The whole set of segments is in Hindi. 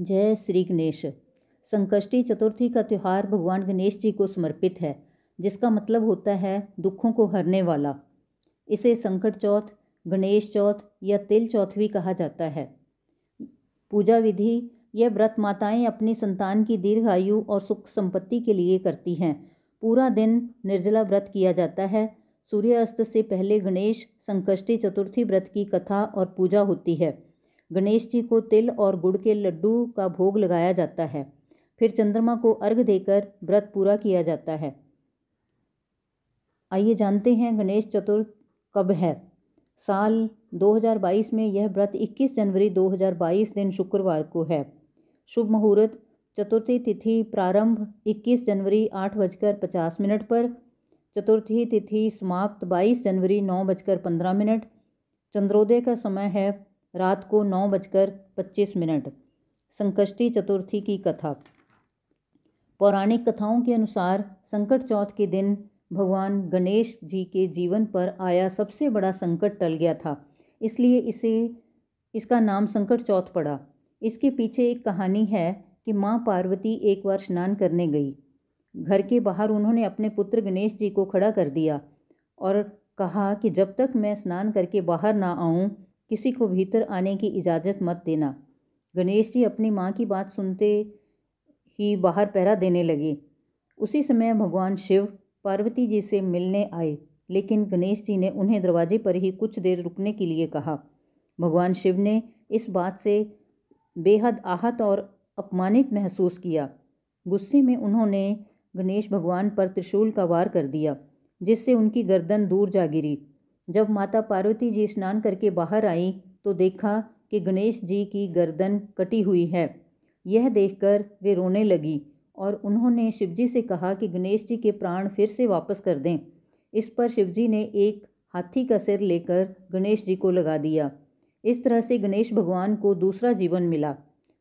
जय श्री गणेश संकष्टी चतुर्थी का त्यौहार भगवान गणेश जी को समर्पित है जिसका मतलब होता है दुखों को हरने वाला इसे संकट चौथ गणेश चौथ या तिल चौथ भी कहा जाता है पूजा विधि यह व्रत माताएं अपनी संतान की दीर्घ आयु और सुख संपत्ति के लिए करती हैं पूरा दिन निर्जला व्रत किया जाता है सूर्यास्त से पहले गणेश संकष्टी चतुर्थी व्रत की कथा और पूजा होती है गणेश जी को तिल और गुड़ के लड्डू का भोग लगाया जाता है फिर चंद्रमा को अर्घ देकर व्रत पूरा किया जाता है आइए जानते हैं गणेश चतुर्थ कब है साल 2022 में यह व्रत 21 जनवरी 2022 दिन शुक्रवार को है शुभ मुहूर्त चतुर्थी तिथि प्रारंभ 21 जनवरी आठ बजकर पचास मिनट पर चतुर्थी तिथि समाप्त 22 जनवरी नौ बजकर पंद्रह मिनट चंद्रोदय का समय है रात को नौ बजकर पच्चीस मिनट संकष्टी चतुर्थी की कथा पौराणिक कथाओं के अनुसार संकट चौथ के दिन भगवान गणेश जी के जीवन पर आया सबसे बड़ा संकट टल गया था इसलिए इसे इसका नाम संकट चौथ पड़ा इसके पीछे एक कहानी है कि माँ पार्वती एक बार स्नान करने गई घर के बाहर उन्होंने अपने पुत्र गणेश जी को खड़ा कर दिया और कहा कि जब तक मैं स्नान करके बाहर ना आऊँ किसी को भीतर आने की इजाज़त मत देना गणेश जी अपनी माँ की बात सुनते ही बाहर पहरा देने लगे उसी समय भगवान शिव पार्वती जी से मिलने आए लेकिन गणेश जी ने उन्हें दरवाजे पर ही कुछ देर रुकने के लिए कहा भगवान शिव ने इस बात से बेहद आहत और अपमानित महसूस किया गुस्से में उन्होंने गणेश भगवान पर त्रिशूल का वार कर दिया जिससे उनकी गर्दन दूर जा गिरी जब माता पार्वती जी स्नान करके बाहर आई तो देखा कि गणेश जी की गर्दन कटी हुई है यह देखकर वे रोने लगी और उन्होंने शिवजी से कहा कि गणेश जी के प्राण फिर से वापस कर दें इस पर शिवजी ने एक हाथी का सिर लेकर गणेश जी को लगा दिया इस तरह से गणेश भगवान को दूसरा जीवन मिला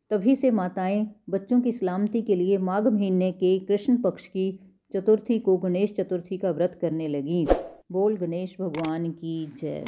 तभी से माताएं बच्चों की सलामती के लिए माघ महीने के कृष्ण पक्ष की चतुर्थी को गणेश चतुर्थी का व्रत करने लगीं बोल गणेश भगवान की जय